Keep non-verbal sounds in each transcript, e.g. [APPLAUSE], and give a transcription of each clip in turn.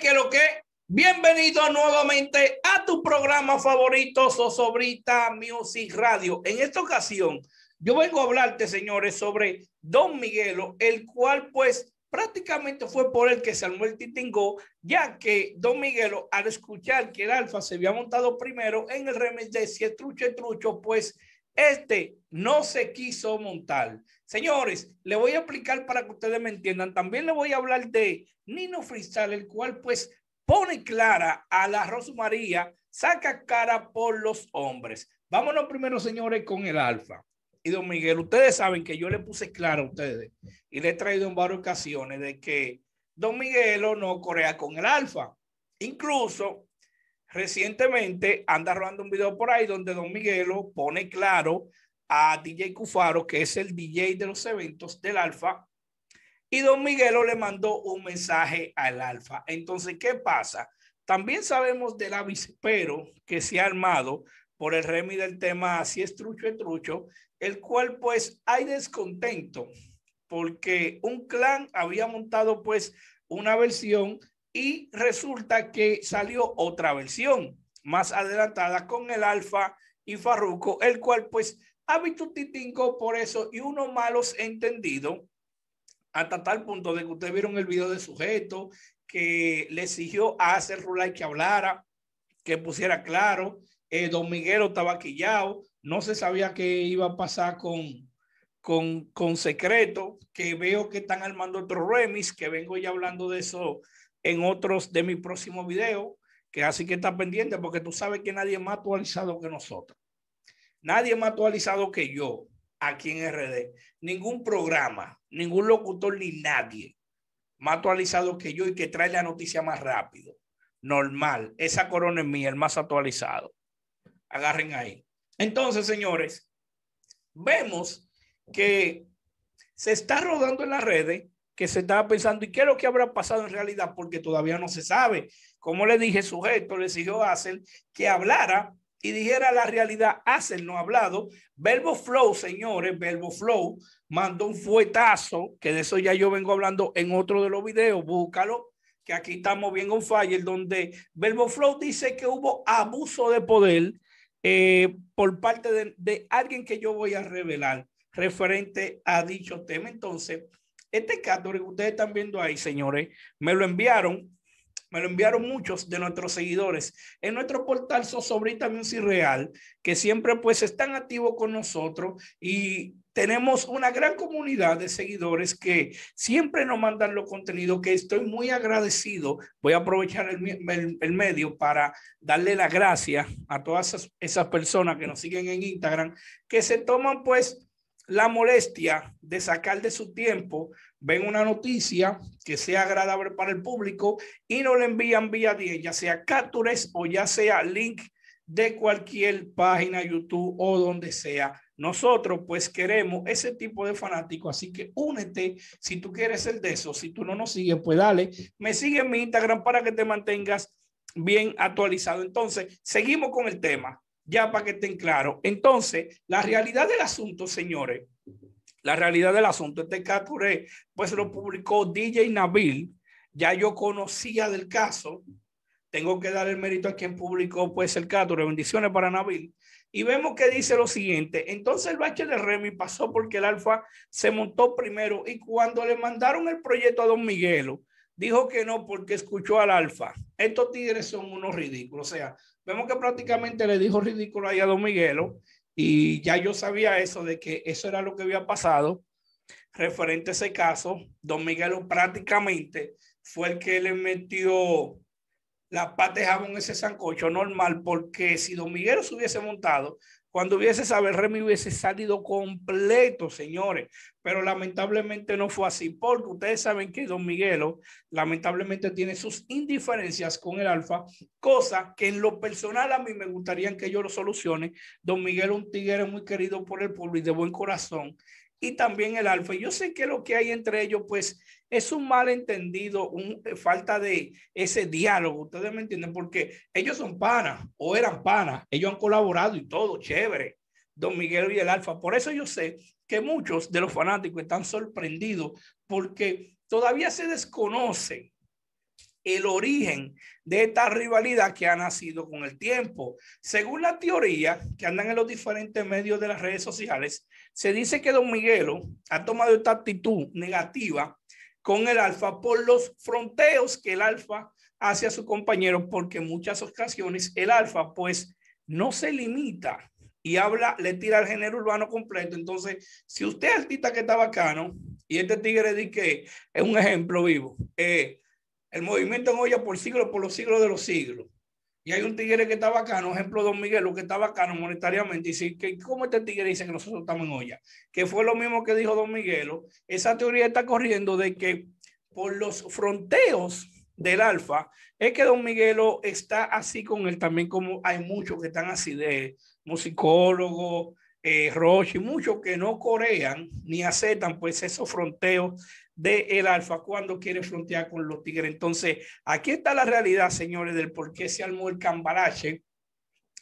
que lo que Bienvenido nuevamente a tu programa favorito, Sosobrita Music Radio. En esta ocasión, yo vengo a hablarte, señores, sobre Don Miguelo, el cual pues prácticamente fue por el que se armó el ya que Don Miguelo, al escuchar que el Alfa se había montado primero en el remix de Si es trucho, trucho, pues este no se quiso montar. Señores, le voy a explicar para que ustedes me entiendan. También le voy a hablar de Nino Freestyle, el cual pues pone clara a la Rosmaría, saca cara por los hombres. Vámonos primero, señores, con el alfa. Y don Miguel, ustedes saben que yo le puse clara a ustedes y le he traído en varias ocasiones de que don Miguel no corea con el alfa. Incluso recientemente anda rodando un video por ahí donde Don Miguelo pone claro a DJ Cufaro, que es el DJ de los eventos del Alfa, y Don Miguelo le mandó un mensaje al Alfa. Entonces, ¿qué pasa? También sabemos del avispero que se ha armado por el remi del tema así es trucho trucho, el cual pues hay descontento porque un clan había montado pues una versión y resulta que salió otra versión más adelantada con el Alfa y Farruco, el cual pues titinco por eso y unos malos entendido hasta tal punto de que ustedes vieron el video de sujeto que le exigió a hacer Rulay que hablara, que pusiera claro, eh, Don Miguelo estaba quillado, no se sabía qué iba a pasar con, con, con secreto, que veo que están armando otro remis que vengo ya hablando de eso en otros de mi próximo video, que así que está pendiente porque tú sabes que nadie más actualizado que nosotros. Nadie más actualizado que yo aquí en RD. Ningún programa, ningún locutor ni nadie más actualizado que yo y que trae la noticia más rápido. Normal. Esa corona es mía, el más actualizado. Agarren ahí. Entonces, señores, vemos que se está rodando en las redes que se estaba pensando, ¿y qué es lo que habrá pasado en realidad? Porque todavía no se sabe. Como le dije, sujeto, le exigió a Hassel que hablara y dijera la realidad. Hassel no ha hablado. Verbo Flow, señores, Verbo Flow mandó un fuetazo, que de eso ya yo vengo hablando en otro de los videos, búscalo, que aquí estamos viendo un fire, donde Verbo Flow dice que hubo abuso de poder eh, por parte de alguien que yo voy a revelar referente a dicho tema. Entonces, este catering que ustedes están viendo ahí, señores, me lo enviaron, me lo enviaron muchos de nuestros seguidores en nuestro portal Sosobrita Music Real, que siempre pues están activos con nosotros y tenemos una gran comunidad de seguidores que siempre nos mandan los contenidos que estoy muy agradecido. Voy a aprovechar el, medio para darle las gracias a todas esas, personas que nos siguen en Instagram, que se toman pues la molestia de sacar de su tiempo, ven una noticia que sea agradable para el público y no le envían vía 10, ya sea captures o ya sea link de cualquier página YouTube o donde sea. Nosotros pues queremos ese tipo de fanático, así que únete si tú quieres ser de eso, si tú no nos sigues, pues dale, me sigue en mi Instagram para que te mantengas bien actualizado. Entonces, seguimos con el tema ya para que estén claros. Entonces, la realidad del asunto, señores, la realidad del asunto, este caturé, pues lo publicó DJ Nabil, ya yo conocía del caso, tengo que dar el mérito a quien publicó pues el caturé, bendiciones para Nabil, y vemos que dice lo siguiente, entonces el bache de Remy pasó porque el Alfa se montó primero y cuando le mandaron el proyecto a Don Miguelo, dijo que no porque escuchó al Alfa. Estos tigres son unos ridículos, o sea, Vemos que prácticamente le dijo ridículo ahí a Don Miguelo y ya yo sabía eso de que eso era lo que había pasado. Referente a ese caso, Don Miguelo prácticamente fue el que le metió la pata de jabón ese sancocho normal, porque si Don Miguelo se hubiese montado, cuando hubiese saber Remy hubiese salido completo, señores, pero lamentablemente no fue así, porque ustedes saben que Don Miguelo lamentablemente tiene sus indiferencias con el Alfa, cosa que en lo personal a mí me gustaría que yo lo solucione. Don Miguelo, un tigre muy querido por el pueblo y de buen corazón, y también el alfa. Yo sé que lo que hay entre ellos, pues, es un malentendido, un, eh, falta de ese diálogo. Ustedes me entienden, porque ellos son panas o eran panas. Ellos han colaborado y todo, chévere. Don Miguel y el alfa. Por eso yo sé que muchos de los fanáticos están sorprendidos porque todavía se desconoce el origen de esta rivalidad que ha nacido con el tiempo. Según la teoría que andan en los diferentes medios de las redes sociales, se dice que Don Miguelo ha tomado esta actitud negativa con el alfa por los fronteos que el alfa hace a su compañero, porque en muchas ocasiones el alfa pues no se limita y habla, le tira al género urbano completo. Entonces, si usted es artista que está bacano y este tigre dice que es un ejemplo vivo, eh, el movimiento en olla por siglos, por los siglos de los siglos. Y hay un tigre que está bacano, ejemplo Don Miguel, que está bacano monetariamente. Y dice, que ¿cómo este tigre dice que nosotros estamos en olla? Que fue lo mismo que dijo Don Miguel. Esa teoría está corriendo de que por los fronteos del alfa, es que Don Miguelo está así con él también, como hay muchos que están así de musicólogos, eh, Roche, muchos que no corean ni aceptan pues esos fronteos de el Alfa cuando quiere frontear con los Tigres. Entonces, aquí está la realidad, señores, del por qué se armó el cambalache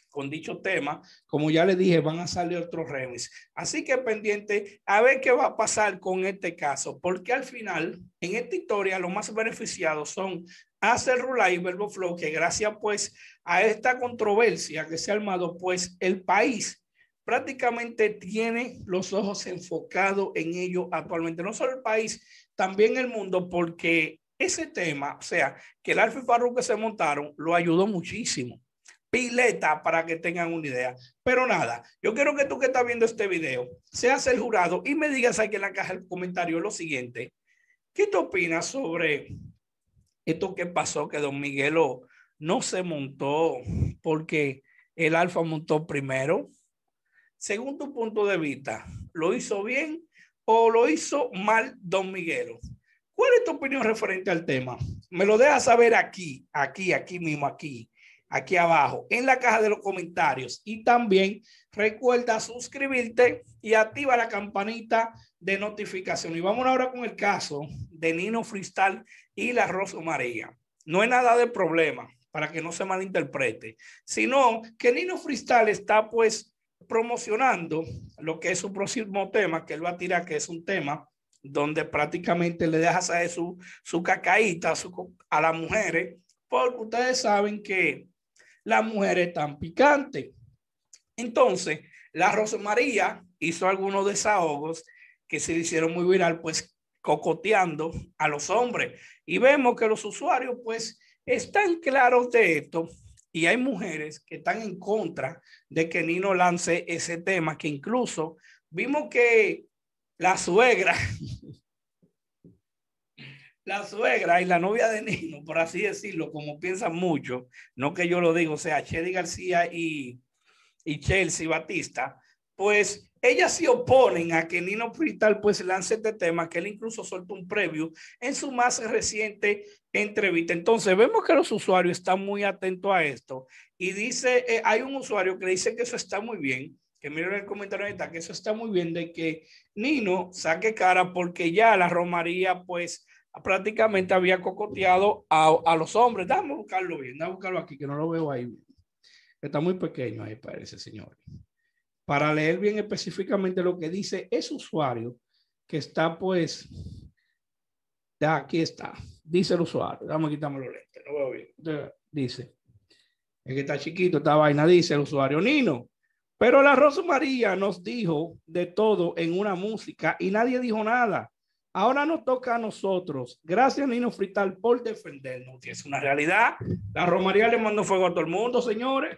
con dicho tema. Como ya les dije, van a salir otros remes Así que pendiente a ver qué va a pasar con este caso, porque al final, en esta historia, los más beneficiados son hacer Rula y Verbo Flow, que gracias pues a esta controversia que se ha armado, pues el país prácticamente tiene los ojos enfocados en ello actualmente. No solo el país, también el mundo porque ese tema, o sea, que el Alfa y Farru se montaron, lo ayudó muchísimo. Pileta para que tengan una idea. Pero nada, yo quiero que tú que estás viendo este video seas el jurado y me digas aquí en la caja del comentario lo siguiente. ¿Qué te opinas sobre esto que pasó, que don Miguelo no se montó porque el Alfa montó primero? Según tu punto de vista, ¿lo hizo bien o lo hizo mal Don Miguelo. ¿Cuál es tu opinión referente al tema? Me lo dejas saber aquí, aquí, aquí mismo, aquí, aquí abajo, en la caja de los comentarios. Y también recuerda suscribirte y activa la campanita de notificación. Y vamos ahora con el caso de Nino Fristal y la Rosa María. No es nada de problema para que no se malinterprete, sino que Nino Fristal está pues promocionando lo que es su próximo tema, que él va a tirar, que es un tema donde prácticamente le deja saber su, su cacaíta a las mujeres, porque ustedes saben que las mujeres están picantes. Entonces, la maría hizo algunos desahogos que se hicieron muy viral, pues cocoteando a los hombres. Y vemos que los usuarios, pues, están claros de esto y hay mujeres que están en contra de que Nino lance ese tema, que incluso vimos que la suegra, [LAUGHS] la suegra y la novia de Nino, por así decirlo, como piensan mucho, no que yo lo digo, o sea, Chedi García y, y Chelsea Batista, pues ellas se oponen a que Nino Frital pues lance este tema, que él incluso soltó un preview en su más reciente entrevista. Entonces vemos que los usuarios están muy atentos a esto y dice, eh, hay un usuario que le dice que eso está muy bien, que miren el comentario ahorita, que eso está muy bien de que Nino saque cara porque ya la Romaría pues prácticamente había cocoteado a, a los hombres. Dame a buscarlo bien, dame a buscarlo aquí, que no lo veo ahí. Está muy pequeño ahí, parece, señor para leer bien específicamente lo que dice ese usuario que está pues, ya aquí está, dice el usuario, dame quitarme los lentes, no veo bien, dice, es que está chiquito esta vaina, dice el usuario Nino, pero la Rosa María nos dijo de todo en una música y nadie dijo nada. Ahora nos toca a nosotros. Gracias, Nino Frital, por defendernos. es una realidad. La María le mandó fuego a todo el mundo, señores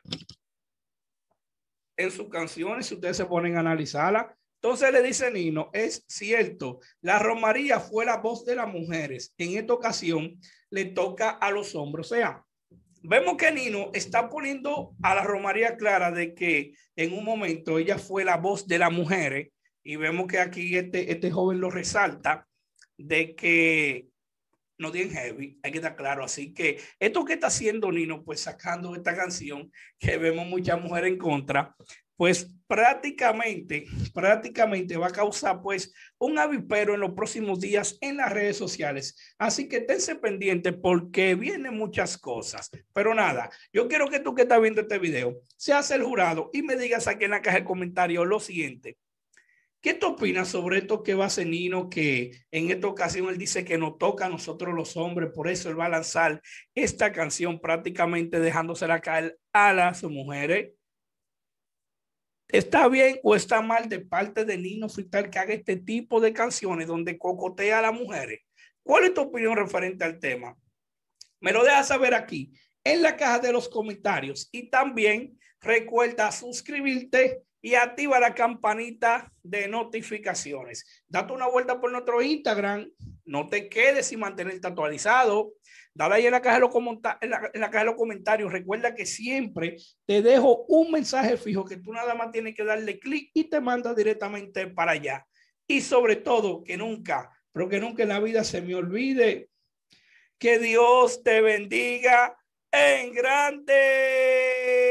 en sus canciones, si ustedes se ponen a analizarla. Entonces le dice Nino, es cierto, la Romaría fue la voz de las mujeres. En esta ocasión le toca a los hombros. O sea, vemos que Nino está poniendo a la Romaría clara de que en un momento ella fue la voz de las mujeres. Y vemos que aquí este, este joven lo resalta de que no bien heavy, hay que estar claro. Así que esto que está haciendo Nino, pues sacando esta canción que vemos muchas mujeres en contra, pues prácticamente, prácticamente va a causar pues un avipero en los próximos días en las redes sociales. Así que tense pendiente porque vienen muchas cosas. Pero nada, yo quiero que tú que estás viendo este video, seas el jurado y me digas aquí en la caja de comentarios lo siguiente. ¿Qué tú opinas sobre esto que va Nino? que en esta ocasión él dice que no toca a nosotros los hombres, por eso él va a lanzar esta canción prácticamente dejándosela caer a las mujeres? ¿Está bien o está mal de parte de Nino Frital que haga este tipo de canciones donde cocotea a las mujeres? ¿Cuál es tu opinión referente al tema? Me lo dejas saber aquí en la caja de los comentarios y también recuerda suscribirte y activa la campanita de notificaciones. Date una vuelta por nuestro Instagram, no te quedes sin mantenerte actualizado. Dale ahí en la caja de los, caja de los comentarios. Recuerda que siempre te dejo un mensaje fijo que tú nada más tienes que darle clic y te manda directamente para allá. Y sobre todo, que nunca, pero que nunca en la vida se me olvide que Dios te bendiga en grande.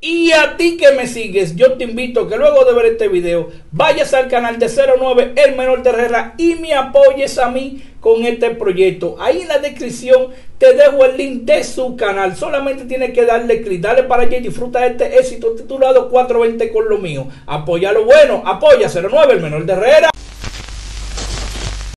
Y a ti que me sigues, yo te invito que luego de ver este video vayas al canal de 09 El Menor Terrera y me apoyes a mí con este proyecto. Ahí en la descripción te dejo el link de su canal. Solamente tienes que darle clic, dale para allá y disfruta este éxito titulado 420 con lo mío. Apoya lo bueno, apoya 09 El Menor Herrera